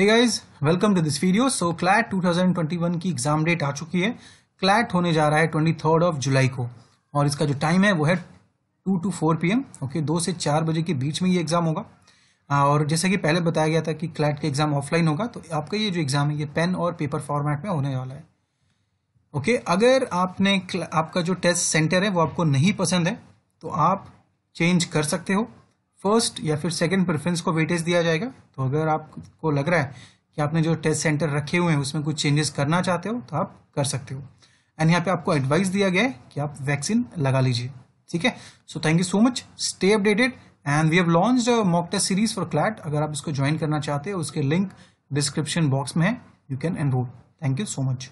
hey guys welcome to this video so CLAT 2021 की exam date आ चुकी है CLAT होने जा रहा है ट्वेंटी थर्ड ऑफ जुलाई को और इसका जो टाइम है वो है two to four P M okay दो से चार बजे के बीच में ये एग्ज़ाम होगा और जैसे कि पहले बताया गया था कि क्लैट का एग्ज़ाम ऑफलाइन होगा तो आपका ये जो एग्ज़ाम है ये पेन और पेपर फॉर्मेट में होने वाला है ओके okay, अगर आपने आपका जो टेस्ट सेंटर है वो आपको नहीं पसंद है तो आप चेंज कर सकते हो फर्स्ट या फिर सेकंड प्रेफरेंस को वेटेज दिया जाएगा तो अगर आपको लग रहा है कि आपने जो टेस्ट सेंटर रखे हुए हैं उसमें कुछ चेंजेस करना चाहते हो तो आप कर सकते हो एंड यहाँ पे आपको एडवाइस दिया गया है कि आप वैक्सीन लगा लीजिए ठीक है so thank you so much stay updated and we have launch mock test series for CLAT अगर आप इसको ज्वाइन करना चाहते हो उसके लिंक डिस्क्रिप्शन बॉक्स में है you can enroll thank you so much